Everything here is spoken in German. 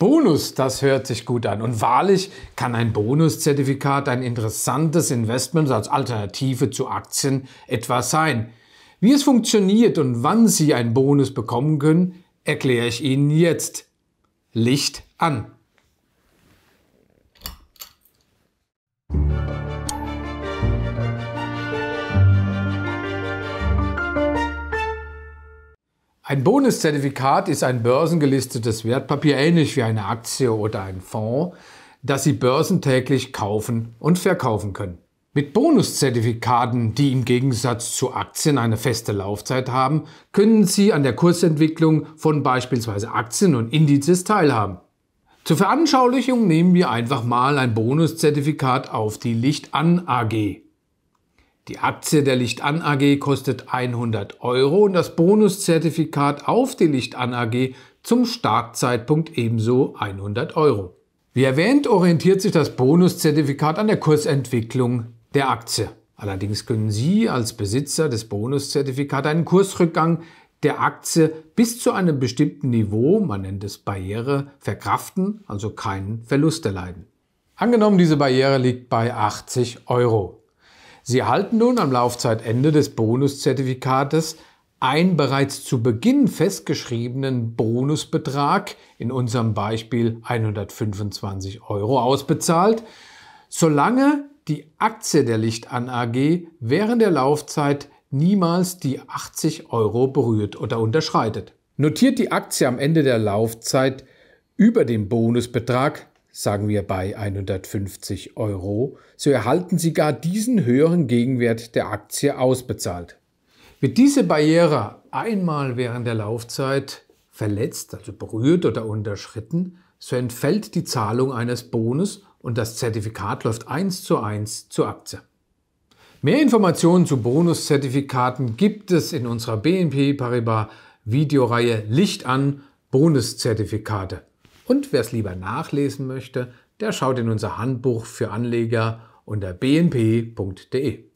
Bonus, das hört sich gut an. Und wahrlich kann ein Bonuszertifikat ein interessantes Investment als Alternative zu Aktien etwas sein. Wie es funktioniert und wann Sie einen Bonus bekommen können, erkläre ich Ihnen jetzt. Licht an. Ein Bonuszertifikat ist ein börsengelistetes Wertpapier, ähnlich wie eine Aktie oder ein Fonds, das Sie börsentäglich kaufen und verkaufen können. Mit Bonuszertifikaten, die im Gegensatz zu Aktien eine feste Laufzeit haben, können Sie an der Kursentwicklung von beispielsweise Aktien und Indizes teilhaben. Zur Veranschaulichung nehmen wir einfach mal ein Bonuszertifikat auf die Licht an AG. Die Aktie der Lichtan AG kostet 100 Euro und das Bonuszertifikat auf die Lichtan AG zum Startzeitpunkt ebenso 100 Euro. Wie erwähnt, orientiert sich das Bonuszertifikat an der Kursentwicklung der Aktie. Allerdings können Sie als Besitzer des Bonuszertifikats einen Kursrückgang der Aktie bis zu einem bestimmten Niveau, man nennt es Barriere, verkraften, also keinen Verlust erleiden. Angenommen, diese Barriere liegt bei 80 Euro. Sie erhalten nun am Laufzeitende des Bonuszertifikates einen bereits zu Beginn festgeschriebenen Bonusbetrag, in unserem Beispiel 125 Euro, ausbezahlt, solange die Aktie der Lichtan AG während der Laufzeit niemals die 80 Euro berührt oder unterschreitet. Notiert die Aktie am Ende der Laufzeit über dem Bonusbetrag, sagen wir bei 150 Euro, so erhalten Sie gar diesen höheren Gegenwert der Aktie ausbezahlt. Wird diese Barriere einmal während der Laufzeit verletzt, also berührt oder unterschritten, so entfällt die Zahlung eines Bonus und das Zertifikat läuft eins zu eins zur Aktie. Mehr Informationen zu Bonuszertifikaten gibt es in unserer BNP Paribas Videoreihe Licht an Bonuszertifikate. Und wer es lieber nachlesen möchte, der schaut in unser Handbuch für Anleger unter bnp.de.